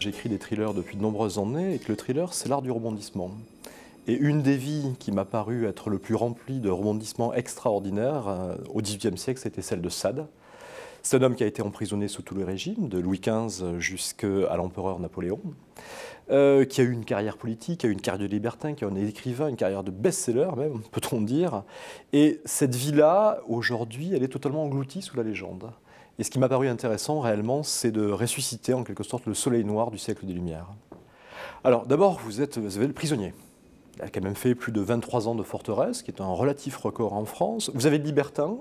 J'écris des thrillers depuis de nombreuses années et que le thriller, c'est l'art du rebondissement. Et une des vies qui m'a paru être le plus remplie de rebondissements extraordinaires euh, au XVIIIe siècle, c'était celle de Sade. C'est un homme qui a été emprisonné sous tous les régimes, de Louis XV jusqu'à l'empereur Napoléon, euh, qui a eu une carrière politique, qui a eu une carrière de libertin, qui a eu un écrivain, une carrière de best-seller même, peut-on dire. Et cette vie-là, aujourd'hui, elle est totalement engloutie sous la légende. Et ce qui m'a paru intéressant réellement, c'est de ressusciter en quelque sorte le soleil noir du siècle des Lumières. Alors d'abord, vous avez le prisonnier. qui a quand même fait plus de 23 ans de forteresse, qui est un relatif record en France. Vous avez libertin,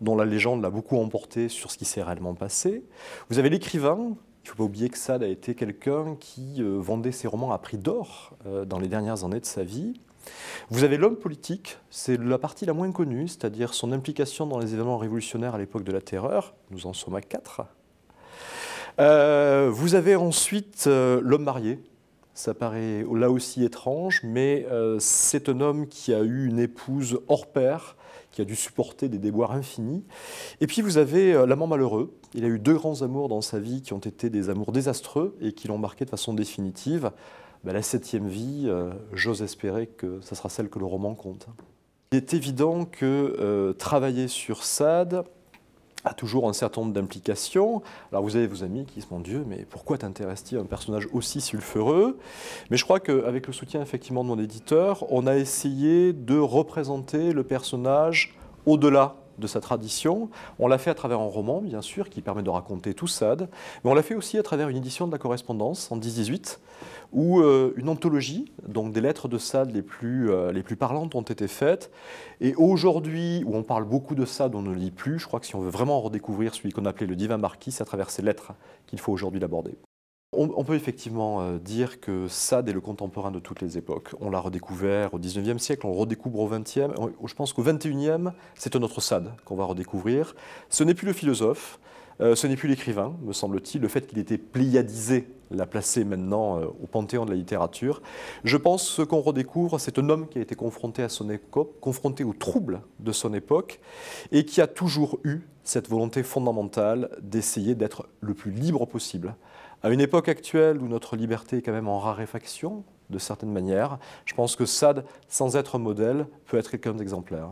dont la légende l'a beaucoup emporté sur ce qui s'est réellement passé. Vous avez l'écrivain, il ne faut pas oublier que Sade a été quelqu'un qui euh, vendait ses romans à prix d'or euh, dans les dernières années de sa vie. Vous avez l'homme politique, c'est la partie la moins connue, c'est-à-dire son implication dans les événements révolutionnaires à l'époque de la terreur. Nous en sommes à quatre. Euh, vous avez ensuite euh, l'homme marié. Ça paraît là aussi étrange, mais euh, c'est un homme qui a eu une épouse hors pair, qui a dû supporter des déboires infinis. Et puis vous avez l'amant malheureux. Il a eu deux grands amours dans sa vie qui ont été des amours désastreux et qui l'ont marqué de façon définitive. Ben, la septième vie, euh, j'ose espérer que ça sera celle que le roman compte. Il est évident que euh, travailler sur Sade, a toujours un certain nombre d'implications. Alors vous avez vos amis qui disent, mon Dieu, mais pourquoi t'intéresses-tu à un personnage aussi sulfureux Mais je crois qu'avec le soutien effectivement de mon éditeur, on a essayé de représenter le personnage au-delà de sa tradition. On l'a fait à travers un roman, bien sûr, qui permet de raconter tout Sade, mais on l'a fait aussi à travers une édition de la correspondance en 1918, où euh, une anthologie, donc des lettres de Sade euh, les plus, parlantes ont été faites. Et aujourd'hui, où on parle beaucoup de Sade, on ne lit plus. Je crois que si on veut vraiment redécouvrir celui qu'on appelait le divin marquis, c'est à travers ces lettres qu'il faut aujourd'hui l'aborder. On, peut effectivement euh, dire que Sade est le contemporain de toutes les époques. On l'a redécouvert au 19e siècle, on le redécouvre au 20e. Je pense qu'au 21e, c'est autre Sade qu'on va redécouvrir. Ce n'est plus le philosophe, euh, ce n'est plus l'écrivain, me semble-t-il, le fait qu'il était pléiadisé l'a placé maintenant euh, au panthéon de la littérature. Je pense que ce qu'on redécouvre, c'est un homme qui a été confronté à son confronté aux troubles de son époque, et qui a toujours eu cette volonté fondamentale d'essayer d'être le plus libre possible. À une époque actuelle où notre liberté est quand même en raréfaction, de certaines manières, je pense que Sade, sans être modèle, peut être quelqu'un d'exemplaire.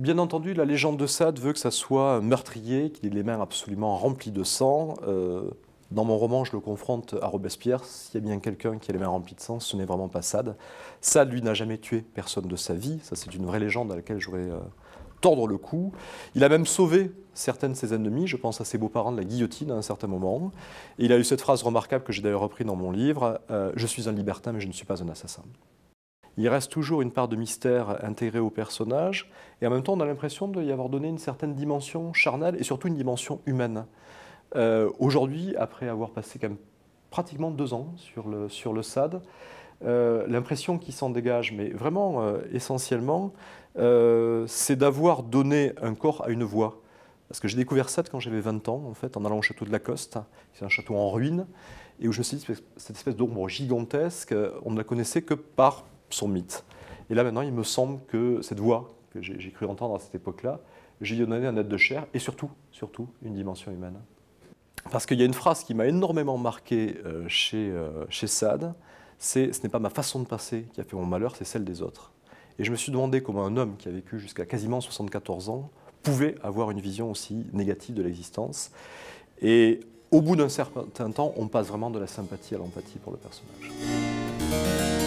Bien entendu, la légende de Sade veut que ça soit meurtrier, qu'il ait les mains absolument remplies de sang. Euh, dans mon roman, je le confronte à Robespierre. S'il y a bien quelqu'un qui a les mains remplies de sang, ce n'est vraiment pas Sade. Sade, lui, n'a jamais tué personne de sa vie. Ça, c'est une vraie légende à laquelle j'aurais voudrais euh, tordre le cou. Il a même sauvé certaines de ses ennemis, je pense à ses beaux-parents de la guillotine à un certain moment. Et il a eu cette phrase remarquable que j'ai d'ailleurs repris dans mon livre, euh, Je suis un libertin mais je ne suis pas un assassin ⁇ il reste toujours une part de mystère intégrée au personnage, et en même temps on a l'impression d'y avoir donné une certaine dimension charnelle et surtout une dimension humaine. Euh, aujourd'hui, après avoir passé quand pratiquement deux ans sur le, sur le SAD, euh, l'impression qui s'en dégage, mais vraiment euh, essentiellement, c'est d'avoir donné un corps à une voix. Parce que j'ai découvert ça quand j'avais 20 ans, en fait, en allant au château de Lacoste, qui est un château en ruine, et où je me suis dit, cette espèce d'ombre gigantesque, on ne la connaissait que par son mythe. Et là maintenant, il me semble que cette voix que j'ai cru entendre à cette époque-là, j'ai donné un être de chair et surtout, surtout, une dimension humaine. Parce qu'il y a une phrase qui m'a énormément marqué euh, chez, euh, chez Sade, c'est « ce n'est pas ma façon de passer qui a fait mon malheur, c'est celle des autres ». Et je me suis demandé comment un homme qui a vécu jusqu'à quasiment 74 ans pouvait avoir une vision aussi négative de l'existence. Et au bout d'un certain temps, on passe vraiment de la sympathie à l'empathie pour le personnage.